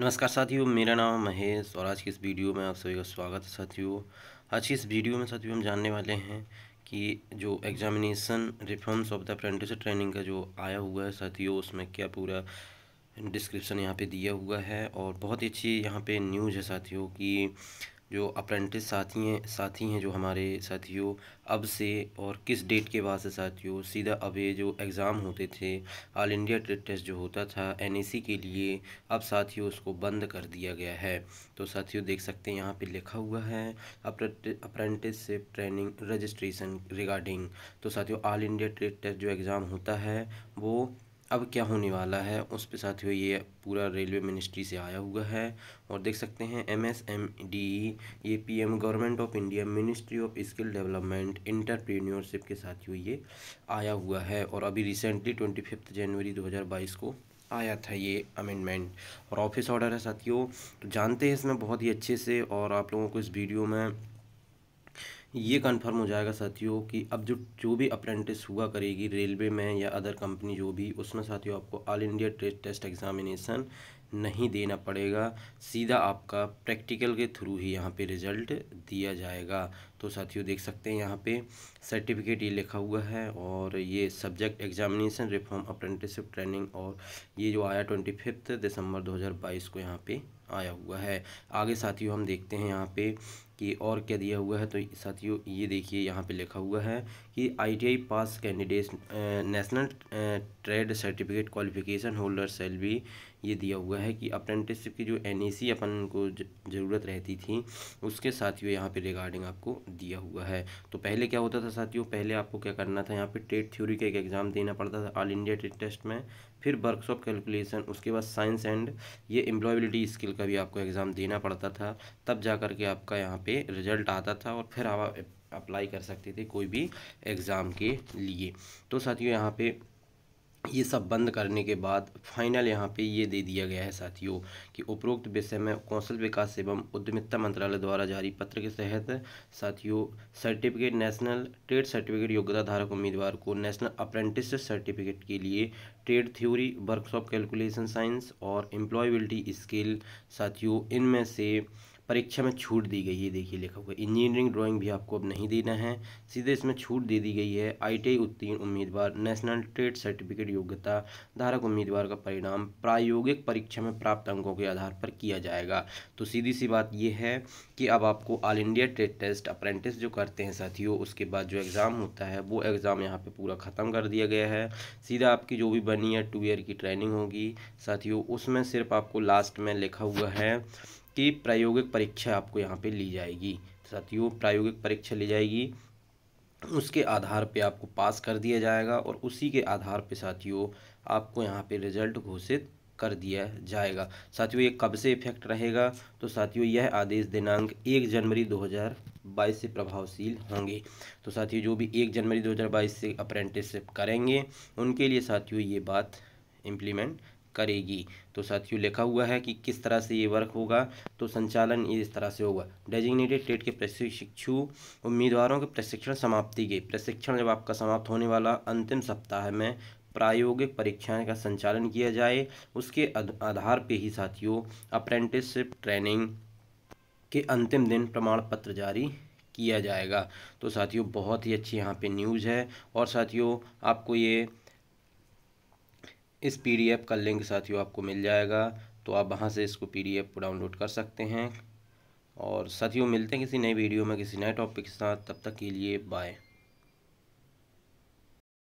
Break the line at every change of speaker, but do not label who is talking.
नमस्कार साथियों मेरा नाम महेश और आज की इस वीडियो में आप सभी का स्वागत है साथियों आज की इस वीडियो में साथियों हम जानने वाले हैं कि जो examination reforms of the apprentice training का जो आया हुआ है साथियों उसमें क्या पूरा डिस्क्रिप्शन यहाँ पे दिया हुआ है और बहुत ही अच्छी यहाँ पे न्यूज़ है साथियों की जो अप्रेंटिस साथी हैं साथी हैं जो हमारे साथियों अब से और किस डेट के बाद से साथियों सीधा अब ये जो एग्ज़ाम होते थे ऑल इंडिया ट्रेड टेस्ट जो होता था एनएसी के लिए अब साथियों उसको बंद कर दिया गया है तो साथियों देख सकते हैं यहाँ पे लिखा हुआ है अप्रेंटिसशिप ट्रेनिंग रजिस्ट्रेशन रिगार्डिंग तो साथियों ऑल इंडिया ट्रेड टेस्ट जो एग्ज़ाम होता है वो अब क्या होने वाला है उस पर साथियों ये पूरा रेलवे मिनिस्ट्री से आया हुआ है और देख सकते हैं एम एस एम डी ये P M government of India ministry of skill development entrepreneurship के साथियों ये आया हुआ है और अभी रिसेंटली ट्वेंटी फिफ्थ जनवरी दो हज़ार बाईस को आया था ये अमेंडमेंट और ऑफिस ऑर्डर है साथियों तो जानते हैं इसमें बहुत ही अच्छे से और आप लोगों को इस वीडियो में ये कंफर्म हो जाएगा साथियों कि अब जो जो भी अप्रेंटिस हुआ करेगी रेलवे में या अदर कंपनी जो भी उसमें साथियों आपको all India test test examination नहीं देना पड़ेगा सीधा आपका प्रैक्टिकल के थ्रू ही यहाँ पे रिज़ल्ट दिया जाएगा तो साथियों देख सकते हैं यहाँ पे सर्टिफिकेट ये लिखा हुआ है और ये subject examination reform apprenticeship training और ये जो आया ट्वेंटी फिफ्थ दिसंबर दो हज़ार बाईस को यहाँ पे आया हुआ है आगे साथियों हम देखते हैं यहाँ पे कि और क्या दिया हुआ है तो साथियों ये देखिए यहाँ पे लिखा हुआ है कि ITI pass candidates national trade certificate qualification holder shall be ये दिया हुआ है कि अप्रेंटिसशिप की जो एन अपन को ज़रूरत रहती थी उसके साथियों यहाँ पे रिगार्डिंग आपको दिया हुआ है तो पहले क्या होता था साथियों पहले आपको क्या करना था यहाँ पे टेट थ्योरी का एक एग्ज़ाम देना पड़ता था ऑल इंडिया टेट टेस्ट में फिर वर्कशॉप कैलकुलेशन उसके बाद साइंस एंड ये एम्प्लॉयबिलिटी स्किल का भी आपको एग्ज़ाम देना पड़ता था तब जा कर के आपका यहाँ पर रिजल्ट आता था और फिर आप अप्लाई कर सकते थे कोई भी एग्ज़ाम के लिए तो साथियों यहाँ पर ये सब बंद करने के बाद फाइनल यहाँ पे ये दे दिया गया है साथियों कि उपरोक्त विषय में कौशल विकास एवं उद्यमिता मंत्रालय द्वारा जारी पत्र के तहत साथियों सर्टिफिकेट नेशनल ट्रेड सर्टिफिकेट योग्यता धारक उम्मीदवार को नेशनल अप्रेंटिस सर्टिफिकेट के लिए trade theory workshop calculation science और एम्प्लॉयबिलिटी स्किल साथियों इनमें से परीक्षा में छूट दी गई है देखिए लिखा हुआ इंजीनियरिंग ड्राइंग भी आपको अब नहीं देना है सीधे इसमें छूट दे दी गई है आईटीआई उत्तीर्ण उम्मीदवार नेशनल ट्रेड सर्टिफिकेट योग्यता धारक उम्मीदवार का परिणाम प्रायोगिक परीक्षा में प्राप्त अंकों के आधार पर किया जाएगा तो सीधी सी बात यह है कि अब आपको all India trade test apprentice जो करते हैं साथियों उसके बाद जो एग्ज़ाम होता है वो एग्ज़ाम यहाँ पर पूरा ख़त्म कर दिया गया है सीधा आपकी जो भी बनी है टू ईयर की ट्रेनिंग होगी साथियों उसमें सिर्फ आपको लास्ट में लिखा हुआ है की प्रायोगिक परीक्षा आपको यहाँ पे ली जाएगी साथियों प्रायोगिक परीक्षा ली जाएगी उसके आधार पे आपको पास कर दिया जाएगा और उसी के आधार पे साथियों आपको यहाँ पे रिजल्ट घोषित कर दिया जाएगा साथियों ये कब से इफेक्ट रहेगा तो साथियों यह आदेश दिनांक एक जनवरी दो बाईस से प्रभावशील होंगे तो साथियों जो भी एक जनवरी 2022 से अप्रेंटिसशिप करेंगे उनके लिए साथियों ये बात इम्प्लीमेंट करेगी तो साथियों लिखा हुआ है कि किस तरह से ये वर्क होगा तो संचालन इस तरह से होगा डेजिग्नेटेड ट्रेड के प्रशिक्षु उम्मीदवारों के प्रशिक्षण समाप्ति के प्रशिक्षण जब आपका समाप्त होने वाला अंतिम सप्ताह में प्रायोगिक परीक्षाएं का संचालन किया जाए उसके आधार पर ही साथियों अप्रेंटिसशिप ट्रेनिंग के अंतिम दिन प्रमाण पत्र जारी किया जाएगा तो साथियों बहुत ही अच्छी यहाँ पे न्यूज़ है और साथियों आपको ये इस पीडीएफ का लिंक साथियों आपको मिल जाएगा तो आप वहाँ से इसको पीडीएफ डाउनलोड कर सकते हैं और साथियों मिलते हैं किसी नए वीडियो में किसी नए टॉपिक के साथ तब तक के लिए बाय